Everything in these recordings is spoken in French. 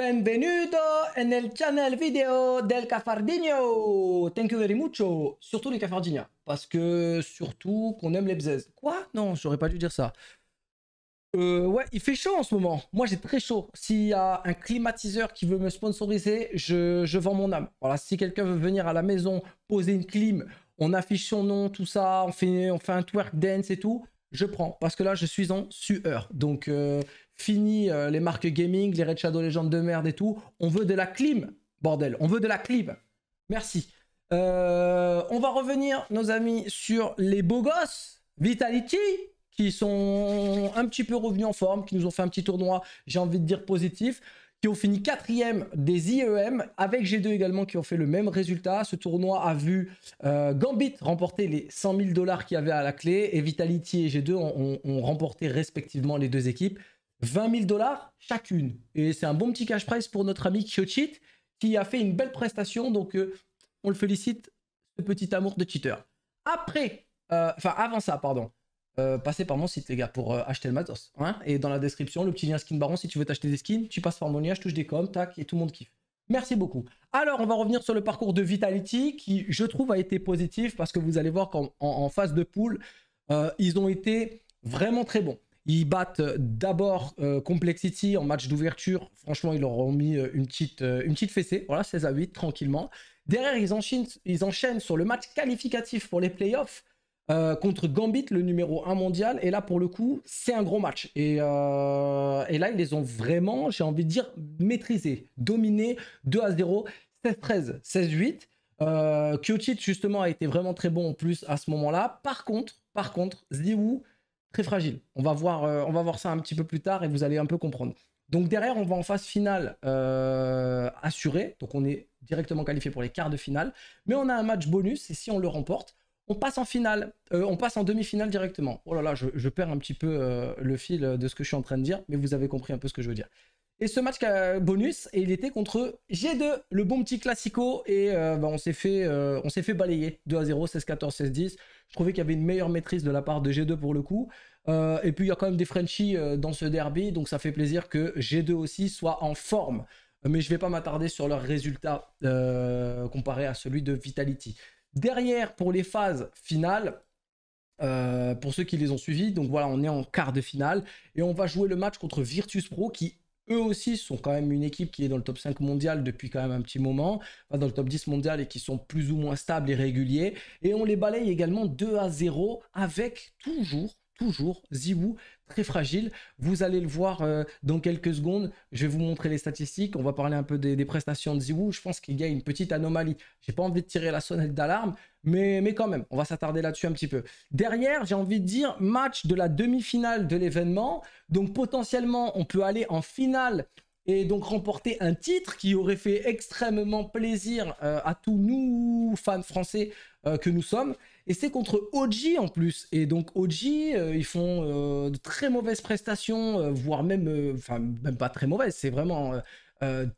Benvenuto en el channel video del Cafardinho Thank you very much. Surtout les Cafardiniens. parce que surtout qu'on aime les bzaises. Quoi Non, j'aurais pas dû dire ça. Euh, ouais, il fait chaud en ce moment. Moi, j'ai très chaud. S'il y a un climatiseur qui veut me sponsoriser, je, je vends mon âme. Voilà, si quelqu'un veut venir à la maison poser une clim, on affiche son nom, tout ça, on fait, on fait un twerk dance et tout, je prends. Parce que là, je suis en sueur. Donc, euh, Fini euh, les marques gaming, les Red Shadow légendes de merde et tout. On veut de la clim, bordel. On veut de la clim. Merci. Euh, on va revenir, nos amis, sur les beaux gosses Vitality qui sont un petit peu revenus en forme, qui nous ont fait un petit tournoi, j'ai envie de dire positif, qui ont fini quatrième des IEM, avec G2 également qui ont fait le même résultat. Ce tournoi a vu euh, Gambit remporter les 100 000 dollars qu'il y avait à la clé, et Vitality et G2 ont remporté respectivement les deux équipes. 20 000 dollars chacune. Et c'est un bon petit cash prize pour notre ami Kyochit qui a fait une belle prestation. Donc, euh, on le félicite, ce petit amour de cheater. Après, euh, enfin, avant ça, pardon. Euh, passez par mon site, les gars, pour acheter le matos. Hein. et dans la description, le petit lien skin baron, si tu veux t'acheter des skins, tu passes par mon lien, je touche des coms, tac, et tout le monde kiffe. Merci beaucoup. Alors, on va revenir sur le parcours de Vitality qui, je trouve, a été positif parce que vous allez voir qu'en phase de poule, ils ont été vraiment très bons. Ils battent euh, d'abord euh, Complexity en match d'ouverture. Franchement, ils leur ont mis euh, une petite, une petite fessée. Voilà, 16 à 8, tranquillement. Derrière, ils enchaînent, ils enchaînent sur le match qualificatif pour les playoffs contre Gambit, le numéro 1 mondial. Et là, pour le coup, c'est un gros match. Et, et, là, ils les ont vraiment, j'ai envie de dire, maîtrisés, dominés 2 à 0, 16-13, 16-8. Euh, justement, a été vraiment très bon en plus à ce moment-là. Par contre, par contre, Ziwu très fragile. On va, voir, euh, on va voir ça un petit peu plus tard et vous allez un peu comprendre. Donc derrière, on va en phase finale euh, assurée. Donc on est directement qualifié pour les quarts de finale. Mais on a un match bonus et si on le remporte, on passe en finale. Euh, on passe en demi-finale directement. Oh là là, je perds un petit peu le fil de ce que je suis en train de dire, mais vous avez compris un peu ce que je veux dire. Et ce match bonus, et il était contre G2, le bon petit classico. Et euh, bah, on s'est fait, euh, fait balayer 2 à 0, 16 14, 16 10. Je trouvais qu'il y avait une meilleure maîtrise de la part de G2 pour le coup. Euh, et puis il y a quand même des Frenchies dans ce derby, donc ça fait plaisir que G2 aussi soit en forme. Mais je ne vais pas m'attarder sur leurs résultats comparé à celui de Vitality. Derrière, pour les phases finales, pour ceux qui les ont suivis. Donc voilà, on est en quart de finale et on va jouer le match contre Virtus Pro qui eux aussi sont quand même une équipe qui est dans le top 5 mondial depuis quand même un petit moment, dans le top 10 mondial et qui sont plus ou moins stables et réguliers. Et on les balaye également 2 à 0 avec toujours toujours Zibou, très fragile. Vous allez le voir euh, dans quelques secondes. Je vais vous montrer les statistiques. On va parler un peu des, prestations de Zibou. Je pense qu'il y a une petite anomalie. J'ai pas envie de tirer la sonnette d'alarme, mais, mais quand même, on va s'attarder là-dessus un petit peu. Derrière, j'ai envie de dire match de la demi-finale de l'événement. Donc potentiellement, on peut aller en finale et donc remporter un titre qui aurait fait extrêmement plaisir euh, à tous nous fans français euh, que nous sommes. Et c'est contre OG en plus. Et donc OG, euh, ils font euh, de très mauvaises prestations, euh, voire même, enfin même pas très mauvaises, c'est vraiment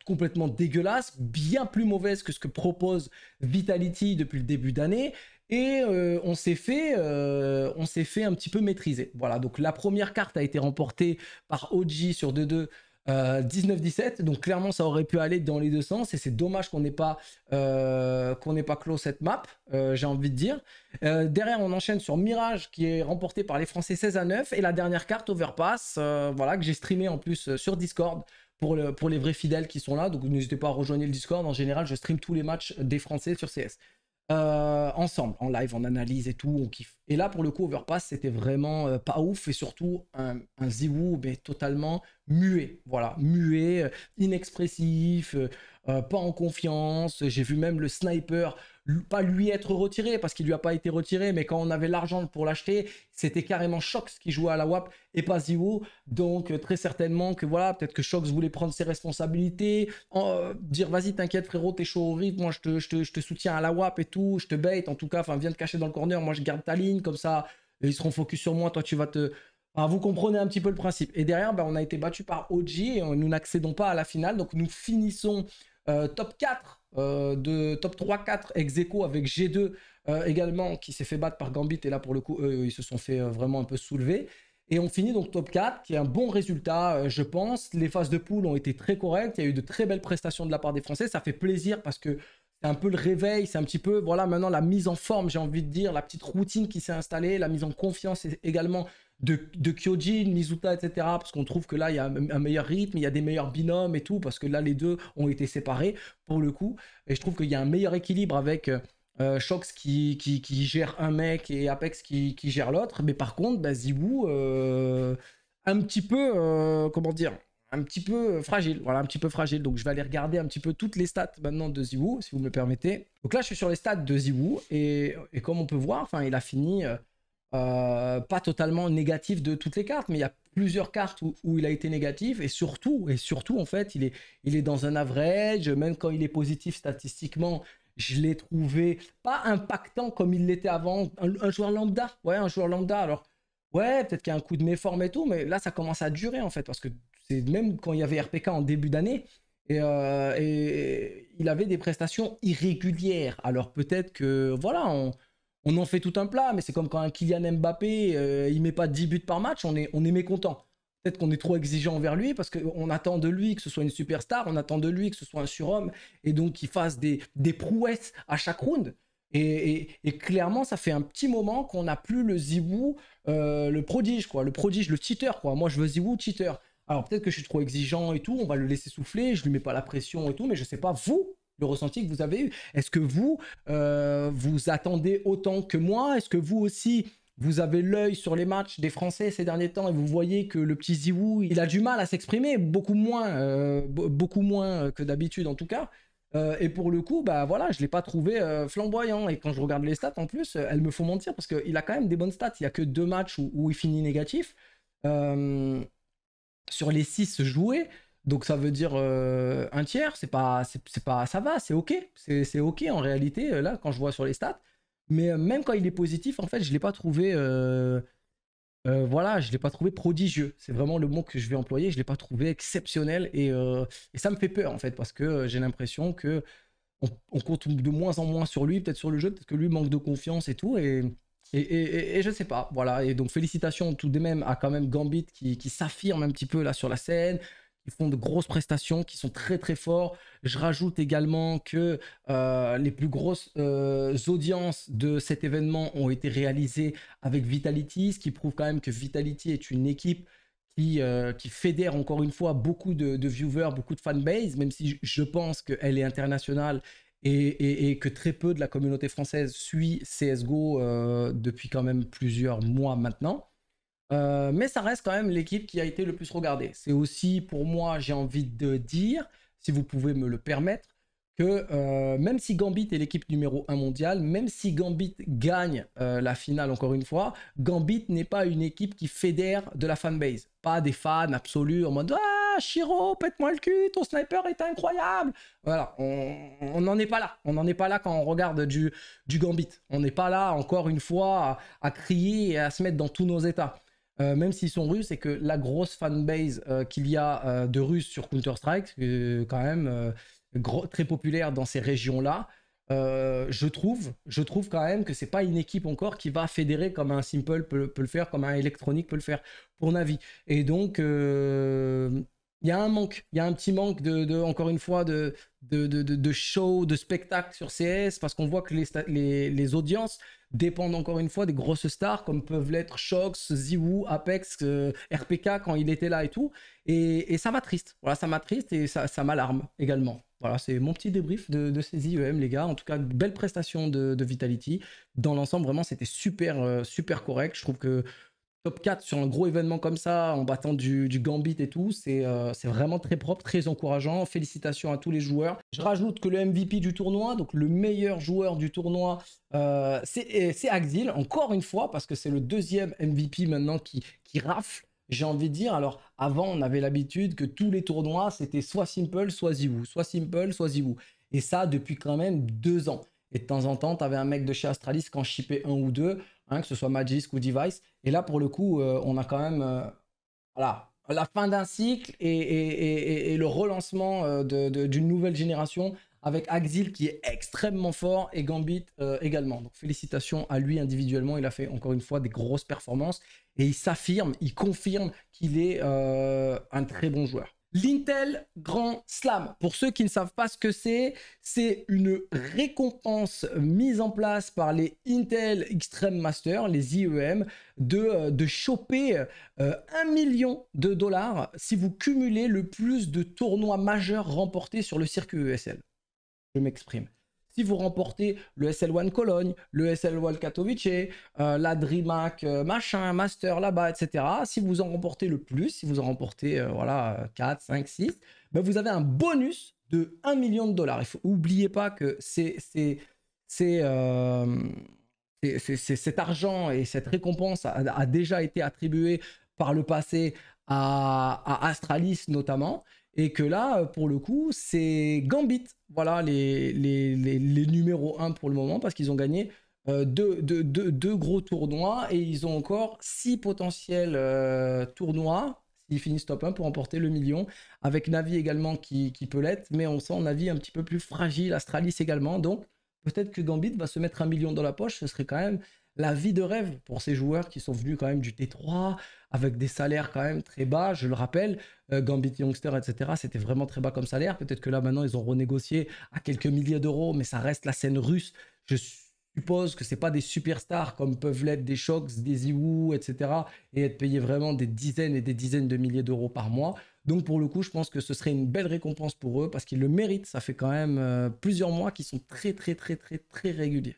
complètement dégueulasse, bien plus mauvaise que ce que propose Vitality depuis le début d'année. Et on s'est fait, on s'est fait un petit peu maîtriser. Voilà. Donc la première carte a été remportée par OG sur 2-2. 19-17, euh, donc clairement ça aurait pu aller dans les deux sens et c'est dommage qu'on n'ait pas euh, qu'on pas clos cette map, euh, j'ai envie de dire. derrière on enchaîne sur Mirage qui est remporté par les Français 16 à 9 et la dernière carte Overpass, voilà que j'ai streamé en plus sur Discord. Pour, pour les vrais fidèles qui sont là, donc n'hésitez pas à rejoindre le Discord. En général, je stream tous les matchs des Français sur CS. Euh, ensemble, en live, on analyse et tout, on kiffe. Et là, pour le coup, Overpass, c'était vraiment euh, pas ouf et surtout un, un mais totalement muet. Voilà, muet, euh, inexpressif, euh, pas en confiance. J'ai vu même le sniper pas lui être retiré parce qu'il lui a pas été retiré, mais quand on avait l'argent pour l'acheter, c'était carrément Shox qui jouait à la WAP et pas Zio. Donc euh, très certainement que voilà, peut-être que Shox voulait prendre ses responsabilités, euh, dire vas-y t'inquiète frérot, t'es chaud au rythme, moi je te, je, te, soutiens à la WAP et tout, je te bait en tout cas, enfin viens te cacher dans le corner, moi je garde ta ligne, comme ça ils seront focus sur moi, toi tu vas te... vous comprenez un petit peu le principe. Et derrière, ben, on a été battu par OG et nous n'accédons pas à la finale. Donc nous finissons euh, top 4, euh, de top 3-4 ex avec G2 euh, également qui s'est fait battre par Gambit et là pour le coup ils se sont fait vraiment un peu soulever. Et on finit donc top 4 qui est un bon résultat je pense. Les phases de poule ont été très correctes, il y a eu de très belles prestations de la part des Français, ça fait plaisir parce que c'est un peu le réveil, c'est un petit peu, voilà, maintenant la mise en forme, j'ai envie de dire, la petite routine qui s'est installée, la mise en confiance également de, Kyojin, Mizuta, etc. Parce qu'on trouve que là, il y a un, meilleur rythme, il y a des meilleurs binômes et tout, parce que là, les deux ont été séparés pour le coup. Et je trouve qu'il y a un meilleur équilibre avec. Euh, euh, Shox qui, qui, gère un mec et Apex qui, gère l'autre, mais par contre, bah, euh, un petit peu, comment dire, un petit peu euh, fragile. Voilà, un petit peu fragile. Donc je vais aller regarder un petit peu toutes les stats maintenant de Ziwoo, si vous me le permettez. Donc là, je suis sur les stats de Ziwoo et, et comme on peut voir, enfin, il a fini euh, euh, pas totalement négatif de toutes les cartes, mais il y a plusieurs cartes où, où, il a été négatif et surtout, et surtout en fait, il est, il est dans un average, même quand il est positif statistiquement. Je l'ai trouvé pas impactant comme il l'était avant. Un, un joueur lambda, ouais, un joueur lambda. Alors, ouais, peut-être qu'il y a un coup de méforme et tout, mais là, ça commence à durer en fait, parce que même quand il y avait RPK en début d'année, euh, et, il avait des prestations irrégulières. Alors peut-être que, voilà, on, on, en fait tout un plat, mais c'est comme quand un Kylian Mbappé, euh, il met pas 10 buts par match, on est, on est mécontent. Peut-être qu'on est trop exigeant envers lui parce qu'on attend de lui que ce soit une superstar, on attend de lui que ce soit un surhomme, et donc qu'il fasse des, des prouesses à chaque round. Et, clairement, ça fait un petit moment qu'on n'a plus le Zibou, euh, le prodige, quoi, le prodige, le cheater, quoi. Moi, je veux Zibou, cheater. Alors peut-être que je suis trop exigeant et tout, on va le laisser souffler, je lui mets pas la pression et tout, mais je sais pas vous le ressenti que vous avez eu. Est-ce que vous euh, vous attendez autant que moi Est-ce que vous aussi vous avez l'œil sur les matchs des Français ces derniers temps et vous voyez que le petit Ziwu, il a du mal à s'exprimer, beaucoup moins, euh, beaucoup moins que d'habitude en tout cas. Euh, et pour le coup, bah voilà, je l'ai pas trouvé flamboyant. Et quand je regarde les stats, en plus, elles me font mentir parce qu'il a quand même des bonnes stats. Il y a que deux matchs où, où il finit négatif sur les 6 joués. Donc ça veut dire euh, un tiers, c'est pas, c'est, pas, ça va, c'est ok, c'est, ok en réalité euh, là quand je vois sur les stats. Mais euh, même quand il est positif, en fait, je l'ai pas trouvé, voilà, je l'ai pas trouvé prodigieux. C'est vraiment le mot que je vais employer. Je l'ai pas trouvé exceptionnel et, ça me fait peur en fait parce que j'ai l'impression que on, compte de moins en moins sur lui, peut-être sur le jeu, parce que lui manque de confiance et tout. Et et, et, et, je sais pas, voilà. Et donc félicitations tout de même à quand même Gambit qui, s'affirme un petit peu là sur la scène. Ils font de grosses prestations, qui sont très très forts. Je rajoute également que euh, les plus grosses euh, audiences de cet événement ont été réalisées avec Vitality, ce qui prouve quand même que Vitality est une équipe qui, euh, qui fédère encore une fois beaucoup de, de viewers, beaucoup de fanbase, même si je pense qu'elle est internationale et, que très peu de la communauté française suit CSGO euh, depuis quand même plusieurs mois maintenant. Euh, mais ça reste quand même l'équipe qui a été le plus regardée. C'est aussi pour moi, j'ai envie de dire, si vous pouvez me le permettre, que euh, même si Gambit est l'équipe numéro 1 mondiale, même si Gambit gagne la finale encore une fois, Gambit n'est pas une équipe qui fédère de la fanbase. Pas des fans absolus en mode ah, Chiro, ah, pète-moi le cul, ton sniper est incroyable. Voilà, on n'en est pas là. On n'en est pas là quand on regarde du, du Gambit. On n'est pas là, encore une fois, à, crier et à se mettre dans tous nos états. Euh, même s'ils sont russes, et que la grosse fanbase euh, qu'il y a euh, de russes sur Counter-Strike, quand même très populaire dans ces régions-là, je, trouve, je trouve quand même que c'est pas une équipe encore qui va fédérer comme un Simple peut, le faire, comme un Electronic peut le faire, pour Navi. Et donc, il y a un manque, il y a un petit manque de, encore une fois de, de, de, de, show, de spectacle sur CS, parce qu'on voit que les, les, audiences dépendent encore une fois des grosses stars comme peuvent l'être Shox, Ziwoo, Apex, euh, RPK quand il était là et tout. Et, et ça m'attriste. Voilà, ça m'attriste et ça, m'alarme également. Voilà, c'est mon petit débrief de, ces IEM, les gars. En tout cas, belle prestation de, Vitality. Dans l'ensemble, vraiment, c'était super, euh, super correct. Je trouve que top 4 sur un gros événement comme ça, en battant du, Gambit et tout, euh, c'est vraiment très propre, très encourageant. Félicitations à tous les joueurs. Je rajoute que le MVP du tournoi, donc le meilleur joueur du tournoi, euh, c'est Axil, encore une fois, parce que c'est le deuxième MVP maintenant qui, qui rafle. J'ai envie de dire, alors avant on avait l'habitude que tous les tournois c'était soit Simple, soit vous soit Simple, soit vous Et ça depuis quand même deux ans. Et de temps en temps, tu avais un mec de chez Astralis qui en chipait un ou deux. Hein, que ce soit Magisk ou Device. Et là, pour le coup, euh, on a quand même euh, la fin d'un cycle et, le relancement euh, d'une nouvelle génération avec Axil qui est extrêmement fort et Gambit également. Donc félicitations à lui individuellement, il a fait encore une fois des grosses performances et il s'affirme, il confirme qu'il est un très bon joueur. L'Intel Grand Slam, pour ceux qui ne savent pas ce que c'est, c'est une récompense mise en place par les Intel Extreme Master, les IEM, de, euh, de choper 1 euh, million de dollars si vous cumulez le plus de tournois majeurs remportés sur le circuit ESL. Je m'exprime. Si vous remportez le SL1 Cologne, le SL1 Katowice, euh, la DreamHack euh, machin, Master là-bas, etc. Si vous en remportez le plus, si vous en remportez euh, voilà, 4, 5, 6, vous avez un bonus de 1 million de dollars. Il faut oublier pas que c'est cet argent et cette récompense a, déjà été attribuée par le passé à, à Astralis notamment. Et que là, euh, pour le coup, c'est Gambit. Voilà les, les, les, numéros 1 pour le moment, parce qu'ils ont gagné euh, deux, deux, deux, gros tournois et ils ont encore six potentiels euh, tournois s'ils finissent top 1 pour emporter le million. Avec Navi également qui, qui peut l'être, mais on sent Navi un petit peu plus fragile, Astralis également. Donc peut-être que Gambit va se mettre un million dans la poche, ce serait quand même la vie de rêve pour ces joueurs qui sont venus quand même du T3 avec des salaires quand même très bas. Je le rappelle, euh, Gambit Youngster, etc., c'était vraiment très bas comme salaire. Peut-être que là maintenant ils ont renégocié à quelques milliers d'euros, mais ça reste la scène russe. Je suppose que ce c'est pas des superstars comme peuvent l'être des Shox, des Iwu, etc. et être payés vraiment des dizaines et des dizaines de milliers d'euros par mois. Donc pour le coup, je pense que ce serait une belle récompense pour eux parce qu'ils le méritent. Ça fait quand même euh, plusieurs mois qu'ils sont très très très très très réguliers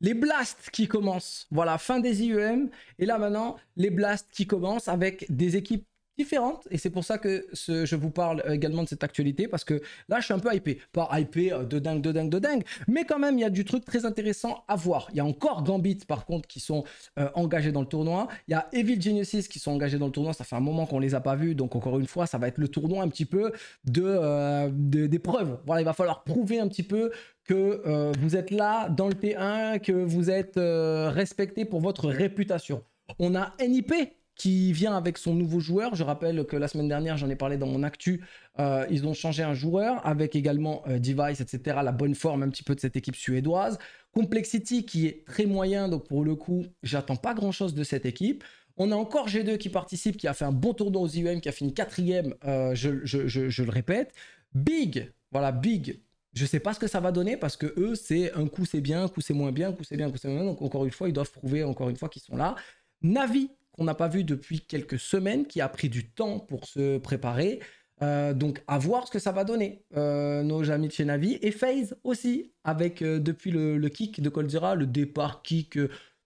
les blasts qui commencent. Voilà, fin des IEM. Et là maintenant, les blasts qui commencent avec des équipes différentes. Et c'est pour ça que je vous parle euh, également de cette actualité, parce que là, je suis un peu hypé. Pas hypé euh, de dingue, de dingue, de dingue. Mais quand même, il y a du truc très intéressant à voir. Il y a encore Gambit, par contre, qui sont euh, engagés dans le tournoi. Il y a Evil Geniuses qui sont engagés dans le tournoi. Ça fait un moment qu'on les a pas vus. Donc, encore une fois, ça va être le tournoi un petit peu de, des preuves. Voilà, il va falloir prouver un petit peu que vous êtes là dans le T1, que vous êtes respecté pour votre réputation. On a NIP qui vient avec son nouveau joueur. Je rappelle que la semaine dernière, j'en ai parlé dans mon actu, euh, ils ont changé un joueur avec également euh, Device, etc. La bonne forme un petit peu de cette équipe suédoise. Complexity qui est très moyen, donc pour le coup, j'attends pas grand-chose de cette équipe. On a encore G2 qui participe, qui a fait un bon tournoi aux IUM, qui a fini quatrième, euh, je, le répète. Big, voilà, Big. Je ne sais pas ce que ça va donner parce que eux, c'est un coup c'est bien, un coup c'est moins bien, un coup c'est bien, un coup c'est moins bien. Donc encore une fois, ils doivent prouver encore une fois qu'ils sont là. Navi on n'a pas vu depuis quelques semaines, qui a pris du temps pour se préparer. Euh, donc à voir ce que ça va donner. Euh, nos amis de chez Navi et FaZe aussi, avec euh, depuis le, kick de Coldzera, le départ kick,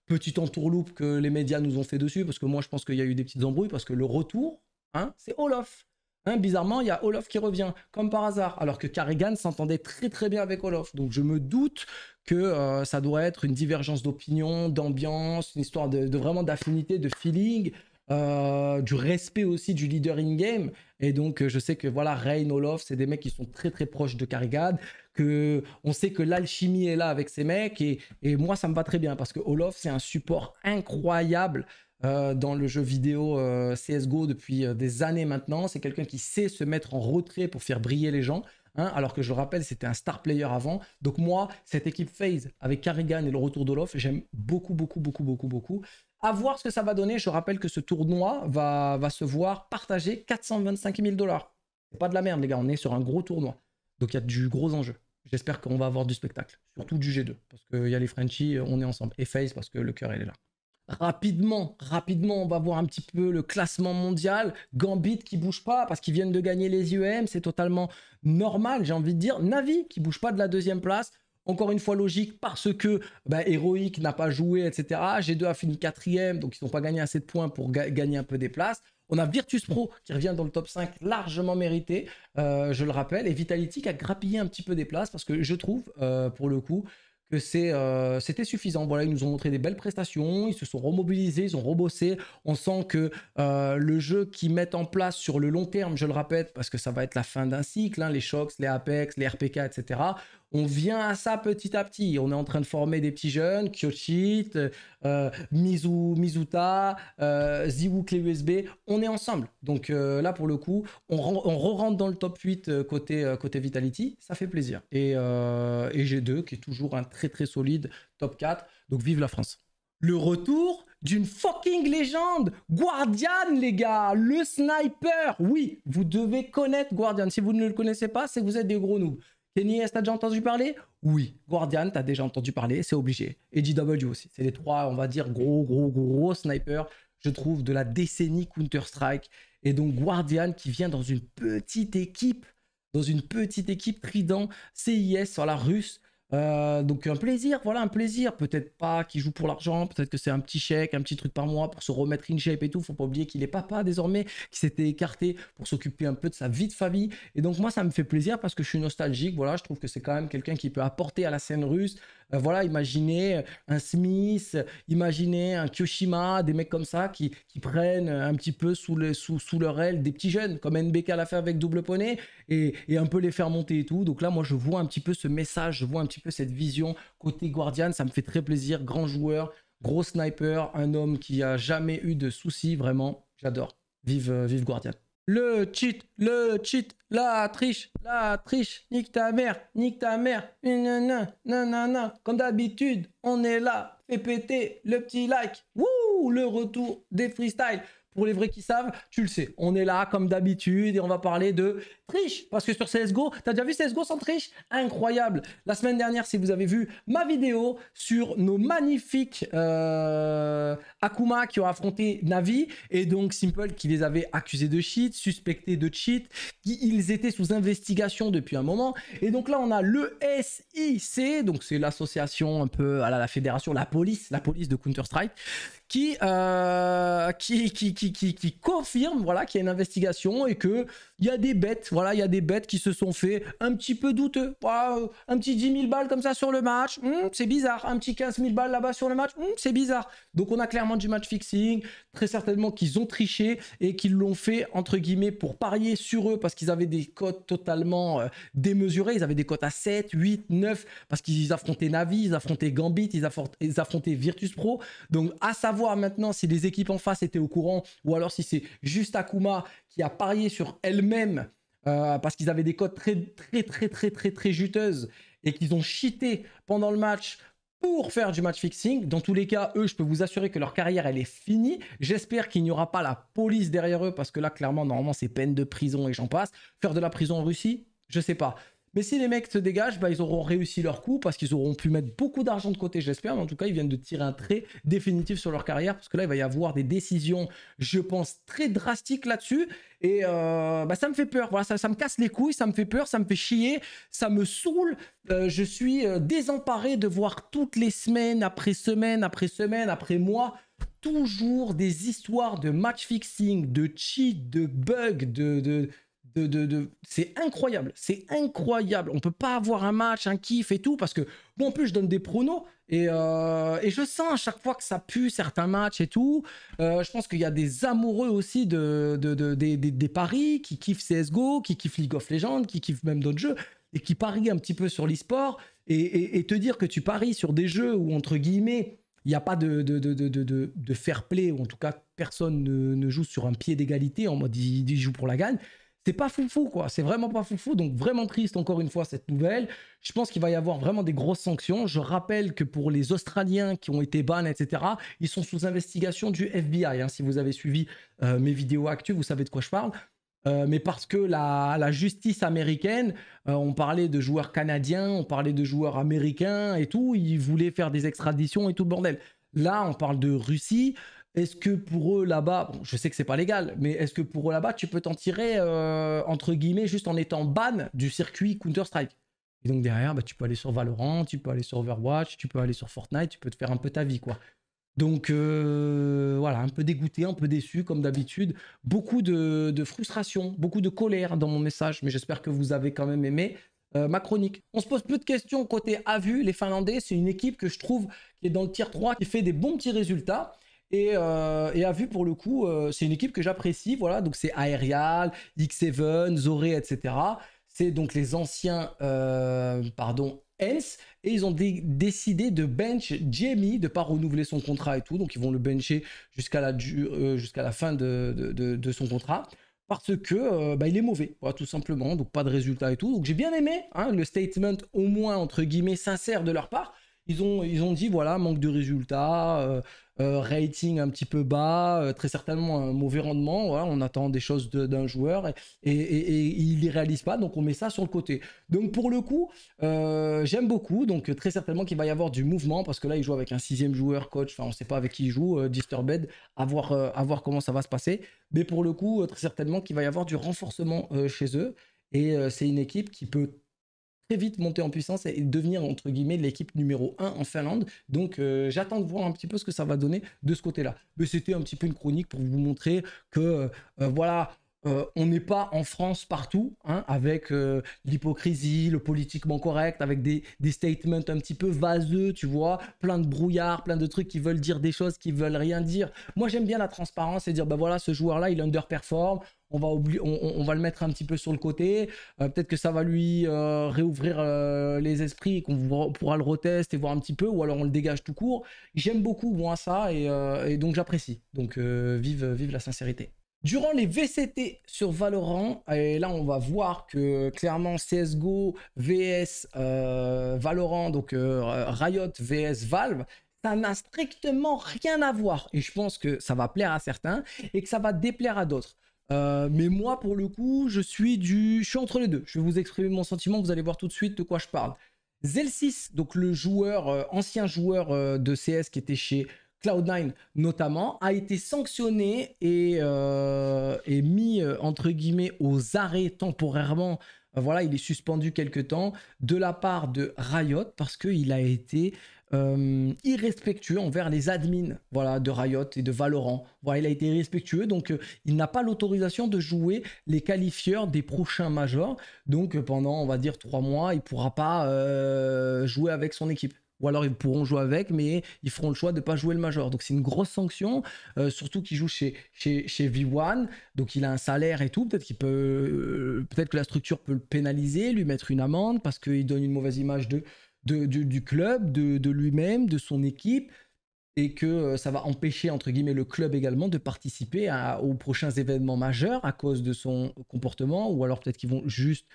petit entourloupe que les médias nous ont fait dessus, parce que moi je pense qu'il y a eu des petites embrouilles, parce que le retour, hein, c'est Olof. Hein, bizarrement, il y a Olof qui revient, comme par hasard, alors que Carrigan s'entendait très très bien avec Olof. Donc je me doute que euh, ça doit être une divergence d'opinion, d'ambiance, une histoire de, vraiment d'affinité, de feeling, euh, du respect aussi du leader in-game. Et donc je sais que voilà, Rain, Olof, c'est des mecs qui sont très très proches de Carrigan, que on sait que l'alchimie est là avec ces mecs, et, et moi ça me va très bien, parce que Olof, c'est un support incroyable euh, dans le jeu vidéo euh, CSGO depuis euh, des années maintenant. C'est quelqu'un qui sait se mettre en retrait pour faire briller les gens. Hein. alors que je rappelle, c'était un star player avant. Donc moi, cette équipe phase avec Karrigan et le retour d'Olof, j'aime beaucoup, beaucoup, beaucoup, beaucoup, beaucoup. À voir ce que ça va donner. Je rappelle que ce tournoi va, va se voir partager 425 000 dollars. C'est pas de la merde, les gars. On est sur un gros tournoi. Donc il y a du gros enjeu. J'espère qu'on va avoir du spectacle, surtout du G2, parce qu'il y a les Frenchies, on est ensemble. Et FaZe parce que le cœur, il est là. Rapidement, rapidement, on va voir un petit peu le classement mondial. Gambit qui bouge pas parce qu'ils viennent de gagner les UEM, c'est totalement normal, j'ai envie de dire. Navi qui bouge pas de la deuxième place. Encore une fois logique parce que ben bah, Heroic n'a pas joué, etc. G2 a fini quatrième, donc ils n'ont pas gagné assez de points pour gagner un peu des places. On a Virtus Pro qui revient dans le top 5, largement mérité, euh, je le rappelle, et Vitality qui a grappillé un petit peu des places parce que je trouve, euh, pour le coup, c'est, euh, c'était suffisant. Voilà, ils nous ont montré des belles prestations, ils se sont remobilisés, ils ont rebossé. On sent que euh, le jeu qu'ils mettent en place sur le long terme, je le répète, parce que ça va être la fin d'un cycle, hein, les Shocks, les Apex, les RPK, etc on vient à ça petit à petit. On est en train de former des petits jeunes, Kyochit, euh, Mizu, Mizuta, euh, Ziwu Clé USB. On est ensemble. Donc euh, là, pour le coup, on, re-rentre dans le top 8 euh, côté, côté Vitality. Ça fait plaisir. Et, et G2, qui est toujours un très très solide top 4. Donc vive la France. Le retour d'une fucking légende. Guardian, les gars, le sniper. Oui, vous devez connaître Guardian. Si vous ne le connaissez pas, c'est que vous êtes des gros noobs. Kenny S, t'as déjà entendu parler Oui. Guardian, t'as déjà entendu parler, c'est obligé. Et DW aussi. C'est les trois, on va dire, gros, gros, gros snipers, je trouve, de la décennie Counter-Strike. Et donc Guardian qui vient dans une petite équipe, dans une petite équipe Trident, CIS sur la russe. Euh, donc un plaisir, voilà un plaisir. Peut-être pas qu'il joue pour l'argent, peut-être que c'est un petit chèque, un petit truc par mois pour se remettre in shape et tout. Faut pas oublier qu'il est papa désormais, qui s'était écarté pour s'occuper un peu de sa vie de famille. Et donc moi ça me fait plaisir parce que je suis nostalgique. Voilà, je trouve que c'est quand même quelqu'un qui peut apporter à la scène russe. Euh, voilà, imaginez euh, un Smith, euh, imaginez un Kyoshima, des mecs comme ça qui, prennent un petit peu sous, leur aile des petits jeunes, comme NBK l'a fait avec Double Poney, et, un peu les faire monter et tout. Donc là, moi, je vois un petit peu ce message, je vois un petit peu cette vision côté Guardian, ça me fait très plaisir. Grand joueur, gros sniper, un homme qui a jamais eu de soucis, vraiment, j'adore. Vive, vive Guardian le cheat, le cheat, la triche, la triche, nique ta mère, nique ta mère, nanana, nanana, comme d'habitude, on est là, fais péter le petit like, wouh, le retour des freestyles. Pour les vrais qui savent, tu le sais. On est là comme d'habitude et on va parler de triche. Parce que sur CSGO, t'as déjà vu CSGO sans triche Incroyable. La semaine dernière, si vous avez vu ma vidéo sur nos magnifiques euh, Akuma qui ont affronté Navi et donc Simple qui les avait accusés de cheat, suspectés de cheat, qui, ils étaient sous investigation depuis un moment. Et donc là, on a le SIC, donc c'est l'association un peu à la, fédération, la police, la police de Counter-Strike, qui, euh, qui, qui, qui, confirme voilà, qu'il y a une investigation et que il y a des bêtes, voilà, il y a des bêtes qui se sont fait un petit peu douteux. un petit 10 000 balles comme ça sur le match, hum, c'est bizarre. Un petit 15 000 balles là-bas sur le match, hum, c'est bizarre. Donc on a clairement du match fixing, très certainement qu'ils ont triché et qu'ils l'ont fait entre guillemets pour parier sur eux parce qu'ils avaient des cotes totalement euh, démesurées. Ils avaient des cotes à 7, 8, 9 parce qu'ils affrontaient Navi, ils affrontaient Gambit, ils affrontaient, ils affrontaient Virtus Pro. Donc à savoir maintenant si les équipes en face étaient au courant ou alors si c'est juste Akuma qui a parié sur elle-même même euh, parce qu'ils avaient des codes très, très, très, très, très, très juteuses et qu'ils ont cheaté pendant le match pour faire du match fixing. Dans tous les cas, eux, je peux vous assurer que leur carrière, elle est finie. J'espère qu'il n'y aura pas la police derrière eux parce que là, clairement, normalement, c'est peine de prison et j'en passe. Faire de la prison en Russie, je sais pas. Mais si les mecs se dégagent, bah, ils auront réussi leur coup parce qu'ils auront pu mettre beaucoup d'argent de côté, j'espère. Mais en tout cas, ils viennent de tirer un trait définitif sur leur carrière parce que là, il va y avoir des décisions, je pense, très drastiques là-dessus. Et euh, bah, ça me fait peur. Voilà, ça, me casse les couilles, ça me fait peur, ça me fait chier, ça me saoule. Euh, je suis euh, désemparé de voir toutes les semaines, après semaine, après semaine, après mois, toujours des histoires de match fixing, de cheat, de bugs, de, de de, c'est incroyable, c'est incroyable. On peut pas avoir un match, un kiff et tout parce que bon, en plus je donne des pronos et, euh, je sens à chaque fois que ça pue certains matchs et tout. Euh, je pense qu'il y a des amoureux aussi de, des, paris qui kiffent CS:GO, qui kiffent League of Legends, qui kiffent même d'autres jeux et qui parient un petit peu sur l'e-sport et, te dire que tu paries sur des jeux où entre guillemets il n'y a pas de, de, de, fair play, ou en tout cas, personne ne, joue sur un pied d'égalité en mode il joue pour la gagne c'est pas foufou, quoi. C'est vraiment pas foufou. Donc, vraiment triste, encore une fois, cette nouvelle. Je pense qu'il va y avoir vraiment des grosses sanctions. Je rappelle que pour les Australiens qui ont été bannés, etc., ils sont sous investigation du FBI. Hein. Si vous avez suivi euh, mes vidéos actuelles, vous savez de quoi je parle. Euh, mais parce que la, justice américaine, euh, on parlait de joueurs canadiens, on parlait de joueurs américains et tout, ils voulaient faire des extraditions et tout le bordel. Là, on parle de Russie. Est-ce que pour eux là-bas, je sais que c'est pas légal, mais est-ce que pour eux là-bas, tu peux t'en tirer euh, entre guillemets juste en étant ban du circuit Counter Strike Et donc derrière, bah, tu peux aller sur Valorant, tu peux aller sur Overwatch, tu peux aller sur Fortnite, tu peux te faire un peu ta vie, quoi. Donc euh, voilà, un peu dégoûté, un peu déçu comme d'habitude, beaucoup de, frustration, beaucoup de colère dans mon message, mais j'espère que vous avez quand même aimé. Euh, ma chronique. On se pose peu de questions côté vue, les Finlandais, c'est une équipe que je trouve qui est dans le tier 3, qui fait des bons petits résultats. Et, a euh, vu à pour le coup, euh, c'est une équipe que j'apprécie. Voilà, donc c'est Aerial, X7, Zoré, etc. C'est donc les anciens, euh, pardon, Hens. Et ils ont décidé de bench Jamie, de pas renouveler son contrat et tout. Donc ils vont le bencher jusqu'à la, la fin de, son contrat. Parce que bah, il est mauvais, voilà, tout simplement. Donc pas de résultat et tout. Donc j'ai bien aimé hein, le statement, au moins entre guillemets, sincère de leur part. Ils ont, ils ont dit, voilà, manque de résultats, euh, euh, rating un petit peu bas, euh, très certainement un mauvais rendement. Voilà, on attend des choses d'un joueur et, et, il ne les réalise pas, donc on met ça sur le côté. Donc pour le coup, j'aime beaucoup. Donc très certainement qu'il va y avoir du mouvement parce que là, il joue avec un sixième joueur, coach. Enfin, on ne sait pas avec qui il joue, Disturbed, avoir à voir comment ça va se passer. Mais pour le coup, très certainement qu'il va y avoir du renforcement chez eux. Et c'est une équipe qui peut vite monter en puissance et devenir entre guillemets l'équipe numéro 1 en Finlande. Donc euh, j'attends de voir un petit peu ce que ça va donner de ce côté-là. Mais c'était un petit peu une chronique pour vous montrer que euh, voilà, euh, on n'est pas en France partout, hein, avec euh, l'hypocrisie, le politiquement correct, avec des, statements un petit peu vaseux, tu vois, plein de brouillards, plein de trucs qui veulent dire des choses qui veulent rien dire. Moi, j'aime bien la transparence et dire, ben voilà, ce joueur-là, il underperforme, on va, le mettre un petit peu sur le côté, euh, peut-être que ça va lui réouvrir les esprits et qu'on pourra le retester et voir un petit peu, ou alors on le dégage tout court. J'aime beaucoup, moi, ça, et, et donc j'apprécie. Donc, vive, vive la sincérité. Durant les VCT sur Valorant, et là on va voir que clairement CSGO, VS, euh, Valorant, donc euh, Riot, VS, Valve, ça n'a strictement rien à voir. Et je pense que ça va plaire à certains et que ça va déplaire à d'autres. Euh, mais moi, pour le coup, je suis du, je suis entre les deux. Je vais vous exprimer mon sentiment. Vous allez voir tout de suite de quoi je parle. zel donc le joueur, ancien joueur de CS qui était chez Cloud9 notamment, a été sanctionné et, euh, mis euh, entre guillemets aux arrêts temporairement. Euh, voilà, il est suspendu quelque temps de la part de Riot parce qu'il a été irrespectueux envers les admins voilà, de Riot et de Valorant. Voilà, il a été irrespectueux, donc il n'a pas l'autorisation de jouer les qualifieurs des prochains majors. Donc pendant, on va dire, trois mois, il ne pourra pas jouer avec son équipe ou alors ils pourront jouer avec, mais ils feront le choix de ne pas jouer le major. Donc c'est une grosse sanction, euh, surtout qu'il joue chez, chez, V1, donc il a un salaire et tout, peut-être qu'il peut, euh, peut-être que la structure peut le pénaliser, lui mettre une amende parce qu'il donne une mauvaise image de, du club, de, de lui-même, de son équipe et que euh, ça va empêcher entre guillemets le club également de participer aux prochains événements majeurs à cause de son comportement ou alors peut-être qu'ils vont juste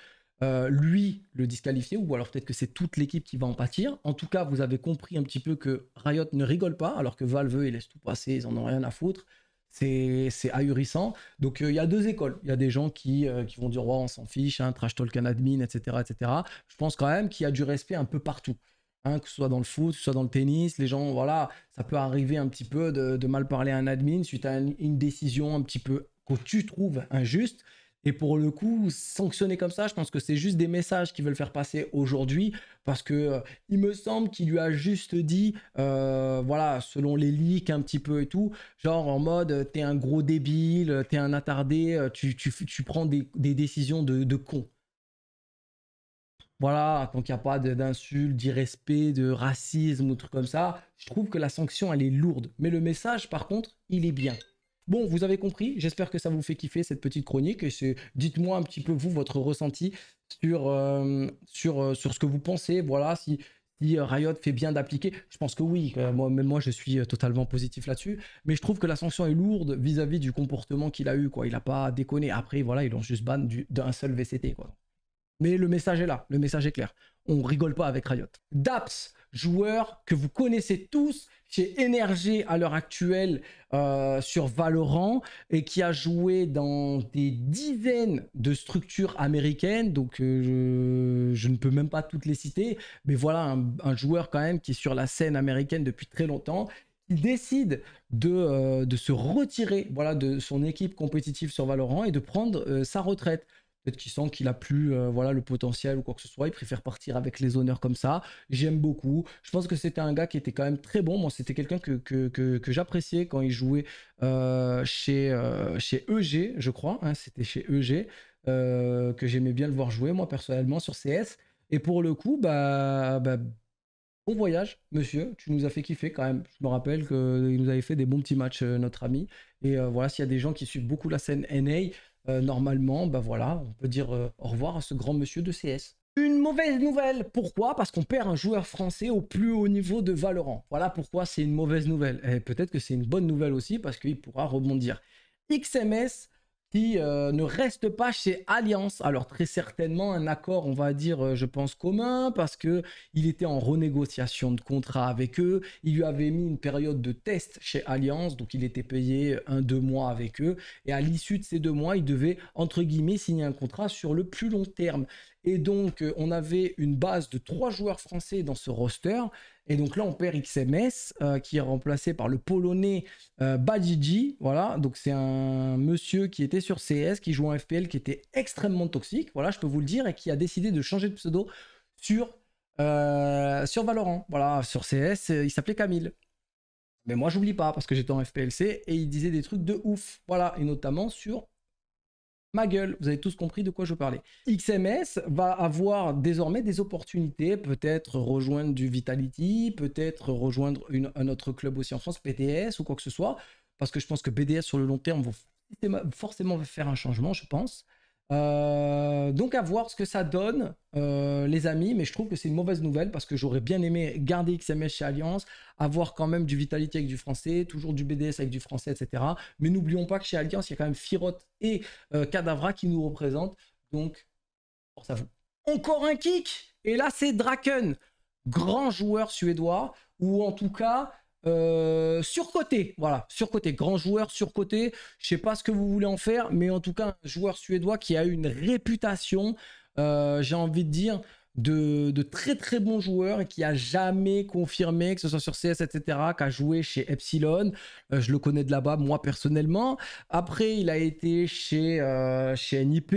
euh, lui le disqualifier, ou alors peut-être que c'est toute l'équipe qui va en pâtir. En tout cas, vous avez compris un petit peu que Riot ne rigole pas, alors que Valve, il laisse tout passer, ils en ont rien à foutre. C'est ahurissant. Donc euh, il y a deux écoles. Il y a des gens qui, euh, qui vont dire, on s'en fiche, hein, trash talk un admin, etc., etc. Je pense quand même qu'il y a du respect un peu partout. Hein, que ce soit dans le foot, que ce soit dans le tennis, les gens, voilà, ça peut arriver un petit peu de, mal parler à un admin suite à une, une décision un petit peu que tu trouves injuste. Et pour le coup, sanctionner comme ça, je pense que c'est juste des messages qu'ils veulent faire passer aujourd'hui, parce que euh, il me semble qu'il lui a juste dit, euh, voilà, selon les leaks un petit peu et tout, genre en mode euh, t'es un gros débile, t'es un attardé, tu, prends des, décisions de, con. Voilà, tant qu'il n'y a pas d'insultes, d'irrespect, de racisme ou trucs comme ça, je trouve que la sanction elle est lourde. Mais le message, par contre, il est bien. Bon, vous avez compris, j'espère que ça vous fait kiffer cette petite chronique. Et dites-moi un petit peu, vous, votre ressenti sur, euh, sur, euh, sur ce que vous pensez. Voilà, si, euh, Riot fait bien d'appliquer, je pense que oui, moi, même moi je suis totalement positif là-dessus, mais je trouve que la sanction est lourde vis-à-vis du comportement qu'il a eu, quoi. il n'a pas déconné, après voilà, ils l'ont juste ban d'un seul VCT. Mais le message est là, le message est clair on rigole pas avec Riot. Daps, joueur que vous connaissez tous, qui est énergé à l'heure actuelle euh, sur Valorant et qui a joué dans des dizaines de structures américaines. Donc, euh, je, ne peux même pas toutes les citer, mais voilà un, joueur quand même qui est sur la scène américaine depuis très longtemps. Il décide de, euh, de se retirer voilà, de son équipe compétitive sur Valorant et de prendre sa retraite. Peut-être qu'il sent qu'il a plus euh, voilà, le potentiel ou quoi que ce soit. Il préfère partir avec les honneurs comme ça. J'aime beaucoup. Je pense que c'était un gars qui était quand même très bon. Moi, c'était quelqu'un que, que, j'appréciais quand il jouait euh, chez, euh, chez EG, je crois. Hein. c'était chez EG que j'aimais bien le voir jouer, moi, personnellement, sur CS. Et pour le coup, bah, bah, bon voyage, monsieur. Tu nous as fait kiffer quand même. Je me rappelle qu'il nous avait fait des bons petits matchs, notre ami. Et voilà, s'il y a des gens qui suivent beaucoup la scène NA, euh, normalement, bah voilà, on peut dire euh, au revoir à ce grand monsieur de CS. Une mauvaise nouvelle. Pourquoi Parce qu'on perd un joueur français au plus haut niveau de Valorant. Voilà pourquoi c'est une mauvaise nouvelle. Et peut-être que c'est une bonne nouvelle aussi parce qu'il pourra rebondir. XMS qui euh, ne reste pas chez Alliance. Alors très certainement un accord, on va dire, euh, je pense commun, parce que il était en renégociation de contrat avec eux. Il lui avait mis une période de test chez Alliance, donc il était payé un deux mois avec eux. Et à l'issue de ces deux mois, il devait entre guillemets signer un contrat sur le plus long terme. Et donc, euh, on avait une base de trois joueurs français dans ce roster. Et donc là, on perd XMS, euh, qui est remplacé par le polonais euh, Voilà, donc c'est un monsieur qui était sur CS, qui joue en FPL, qui était extrêmement toxique. Voilà, je peux vous le dire, et qui a décidé de changer de pseudo sur, euh, sur Valorant. Voilà, sur CS, il s'appelait Camille. Mais moi, j'oublie pas, parce que j'étais en FPLC, et il disait des trucs de ouf. Voilà, et notamment sur ma gueule, vous avez tous compris de quoi je parlais. XMS va avoir désormais des opportunités, peut-être rejoindre du Vitality, peut-être rejoindre un autre club aussi en France, BDS ou quoi que ce soit, parce que je pense que BDS sur le long terme va forcément faire un changement, je pense. Euh, donc à voir ce que ça donne, euh, les amis, mais je trouve que c'est une mauvaise nouvelle parce que j'aurais bien aimé garder XMS chez Alliance, avoir quand même du Vitality avec du français, toujours du BDS avec du français, etc. Mais n'oublions pas que chez Alliance, il y a quand même Firot et Cadavra euh, qui nous représentent. Donc, force à vous. Encore un kick Et là, c'est Draken, grand joueur suédois, ou en tout cas, sur euh, surcoté, voilà, côté, grand joueur surcoté. Je sais pas ce que vous voulez en faire, mais en tout cas, un joueur suédois qui a une réputation, euh, j'ai envie de dire, de, très très bon joueur, et qui a jamais confirmé, que ce soit sur CS, etc., Qu'a joué chez Epsilon. Euh, je le connais de là-bas, moi personnellement. Après, il a été chez, chez NIP,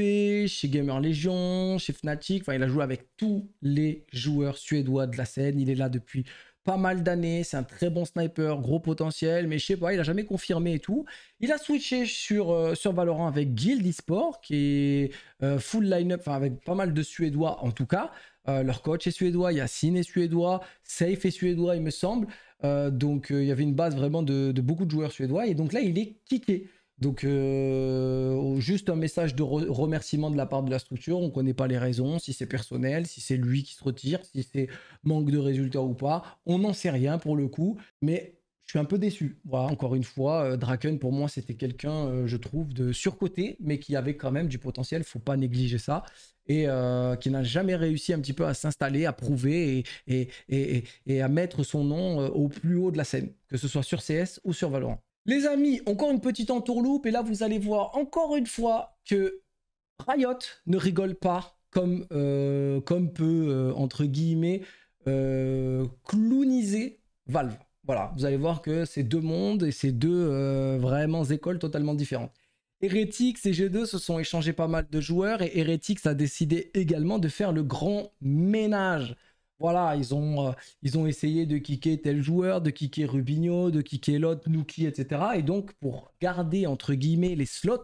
chez Gamer Legion, chez Fnatic. Enfin, il a joué avec tous les joueurs suédois de la scène. Il est là depuis pas mal d'années, c'est un très bon sniper, gros potentiel, mais je sais pas, il a jamais confirmé et tout. Il a switché sur, euh, sur Valorant avec Guild Esport, qui est euh, full line-up, enfin avec pas mal de Suédois en tout cas. Euh, leur coach est suédois, Yacine est suédois, Safe est suédois, il me semble. donc il y avait une base vraiment de, de, beaucoup de joueurs suédois, et donc là il est kické. Donc, euh, juste un message de remerciement de la part de la structure. On ne connaît pas les raisons, si c'est personnel, si c'est lui qui se retire, si c'est manque de résultats ou pas. On n'en sait rien pour le coup, mais je suis un peu déçu. Voilà, encore une fois, euh, Draken, pour moi, c'était quelqu'un, euh, je trouve, de surcoté, mais qui avait quand même du potentiel. Faut pas négliger ça. Et qui n'a jamais réussi un petit peu à s'installer, à prouver et, et, à mettre son nom au plus haut de la scène, que ce soit sur CS ou sur Valorant. Les amis, encore une petite entourloupe et là vous allez voir encore une fois que Riot ne rigole pas comme, euh, comme peut, euh, entre guillemets, euh, clowniser Valve. Voilà, vous allez voir que c'est deux mondes et c'est deux euh, vraiment écoles totalement différentes. Heretics et G2 se sont échangés pas mal de joueurs et Heretics a décidé également de faire le grand ménage voilà, euh, ils ont, essayé de kicker tel joueur, de kicker Rubinho, de kicker l'autre, Nuki, etc. Et donc, pour garder, entre guillemets, les slots,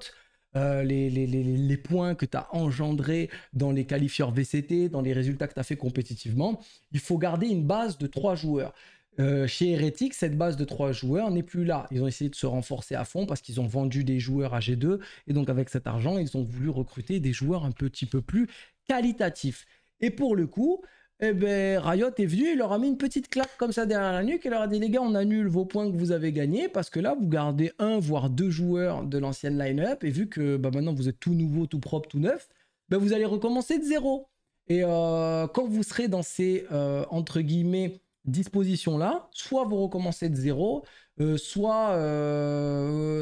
euh, les, points que tu as engendrés dans les qualifieurs VCT, dans les résultats que tu as fait compétitivement, il faut garder une base de trois joueurs. Euh, chez Heretic, cette base de trois joueurs n'est plus là. Ils ont essayé de se renforcer à fond parce qu'ils ont vendu des joueurs à G2 et donc avec cet argent, ils ont voulu recruter des joueurs un petit peu plus qualitatifs. Et pour le coup, eh ben, Riot est venu, il leur a mis une petite claque comme ça derrière la nuque et leur a dit les gars, on annule vos points que vous avez gagnés parce que là, vous gardez un voire deux joueurs de l'ancienne line-up et vu que bah, maintenant vous êtes tout nouveau, tout propre, tout neuf, ben vous allez recommencer de zéro. Et euh, quand vous serez dans ces euh, entre guillemets dispositions-là, soit vous recommencez de zéro, euh, soit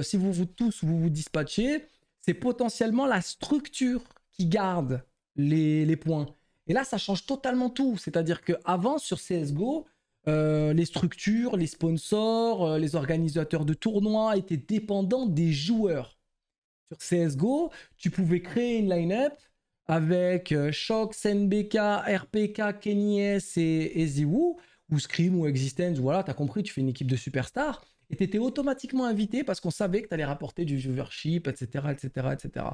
si vous, vous tous vous vous dispatchez, c'est potentiellement la structure qui garde les, les points. Et là, ça change totalement tout. C'est-à-dire qu'avant, sur CSGO, euh, les structures, les sponsors, euh, les organisateurs de tournois étaient dépendants des joueurs. Sur CSGO, tu pouvais créer une line-up avec euh, shock, Shox, NBK, RPK, Kenny S et, et ou Scream ou Existence, voilà, t'as compris, tu fais une équipe de superstars, et t'étais automatiquement invité parce qu'on savait que t'allais rapporter du viewership, etc., etc., etc.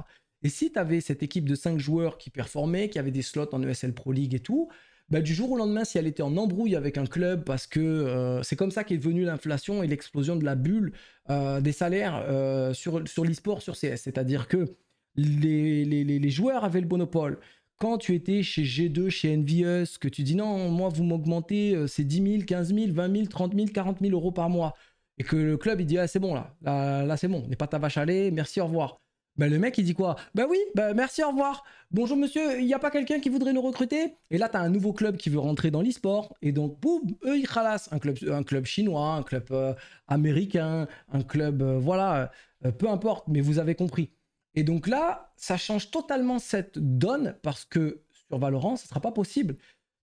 Et si tu avais cette équipe de 5 joueurs qui performait, qui avait des slots en ESL Pro League et tout, bah, du jour au lendemain, si elle était en embrouille avec un club, parce que euh, c'est comme ça qu'est venue l'inflation et l'explosion de la bulle euh, des salaires euh, sur, sur l'e-sport, sur CS. C'est-à-dire que les, joueurs avaient le monopole. Quand tu étais chez G2, chez Envious, que tu dis non, moi vous m'augmentez, c'est 10 000, 15 000, 20 000, 30 000, 40 000 euros par mois. Et que le club il dit ah, c'est bon là, là, c'est bon, n'est pas ta vache à lait, merci, au revoir. Bah, le mec il dit quoi Ben oui, bah, merci, au revoir. Bonjour monsieur, il n'y a pas quelqu'un qui voudrait nous recruter Et là tu as un nouveau club qui veut rentrer dans l'e-sport et donc boum, eux ils ralassent un club, un club chinois, un club euh, américain, un club euh, voilà, euh, peu importe, mais vous avez compris. Et donc là, ça change totalement cette donne parce que sur Valorant, ce ne sera pas possible.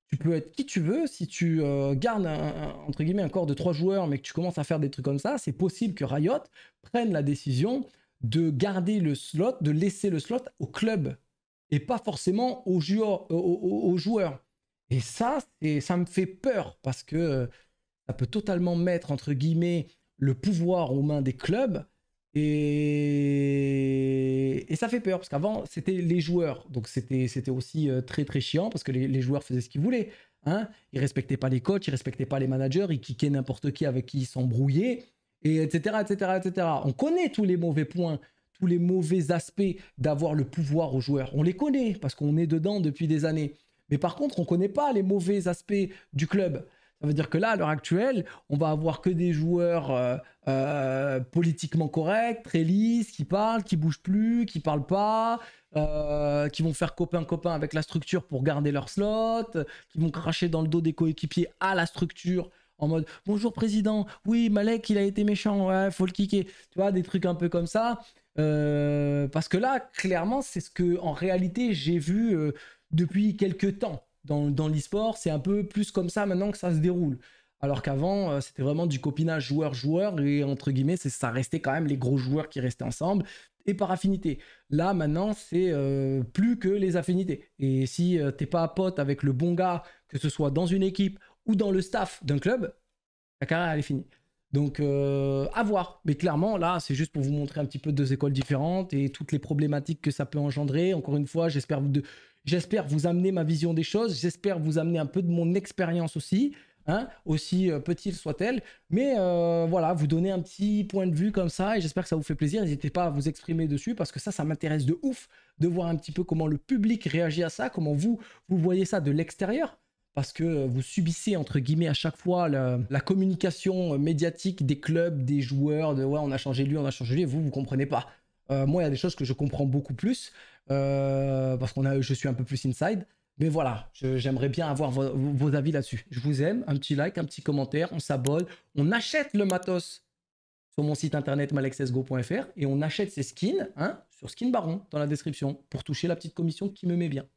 Tu peux être qui tu veux, si tu gardes entre guillemets un corps de trois joueurs, mais que tu commences à faire des trucs comme ça, c'est possible que Riot prenne la décision de garder le slot, de laisser le slot au club et pas forcément aux joueurs. Euh, et ça, ça me fait peur parce que euh, ça peut totalement mettre, entre guillemets, le pouvoir aux mains des clubs. Et, ça fait peur parce qu'avant, c'était les joueurs. Donc c'était aussi euh, très très chiant parce que les, joueurs faisaient ce qu'ils voulaient. Hein. Ils respectaient pas les coachs, ils respectaient pas les managers, ils kickaient n'importe qui avec qui ils s'embrouillaient etc., etc., etc. On connaît tous les mauvais points, tous les mauvais aspects d'avoir le pouvoir aux joueurs. On les connaît parce qu'on est dedans depuis des années. Mais par contre, on ne connaît pas les mauvais aspects du club. Ça veut dire que là, à l'heure actuelle, on va avoir que des joueurs euh, euh, politiquement corrects, très lisses, qui parlent, qui bougent plus, qui parlent pas, euh, qui vont faire copain-copain avec la structure pour garder leur slot, qui vont cracher dans le dos des coéquipiers à la structure en mode bonjour président, oui Malek il a été méchant, ouais, faut le kicker, tu vois, des trucs un peu comme ça. Euh, parce que là, clairement, c'est ce que en réalité j'ai vu euh, depuis quelques temps dans, l'esport. sport C'est un peu plus comme ça maintenant que ça se déroule. Alors qu'avant, euh, c'était vraiment du copinage joueur-joueur et entre guillemets, ça restait quand même les gros joueurs qui restaient ensemble et par affinité. Là, maintenant, c'est plus que les affinités. Et si t'es pas pote avec le bon gars, que ce soit dans une équipe, ou dans le staff d'un club, la carrière elle est finie. Donc euh, à voir. Mais clairement, là, c'est juste pour vous montrer un petit peu deux écoles différentes et toutes les problématiques que ça peut engendrer. Encore une fois, j'espère vous, j'espère vous amener ma vision des choses, j'espère vous amener un peu de mon expérience aussi. Hein, aussi euh, petite soit-elle. Mais euh, voilà, vous donner un petit point de vue comme ça et j'espère que ça vous fait plaisir. N'hésitez pas à vous exprimer dessus parce que ça, ça m'intéresse de ouf de voir un petit peu comment le public réagit à ça, comment vous, vous voyez ça de l'extérieur parce que euh, vous subissez entre guillemets à chaque fois la, communication euh, médiatique des clubs, des joueurs, de ouais on a changé lui, on a changé lui, et vous vous comprenez pas. Euh, moi il y a des choses que je comprends beaucoup plus parce qu'on a, je suis un peu plus inside. Mais voilà, j'aimerais bien avoir vos avis là-dessus. Je vous aime, un petit like, un petit commentaire, on s'abonne, on achète le matos sur mon site internet malaccessgo.fr et on achète ces skins hein, sur Skin Baron dans la description pour toucher la petite commission qui me met bien.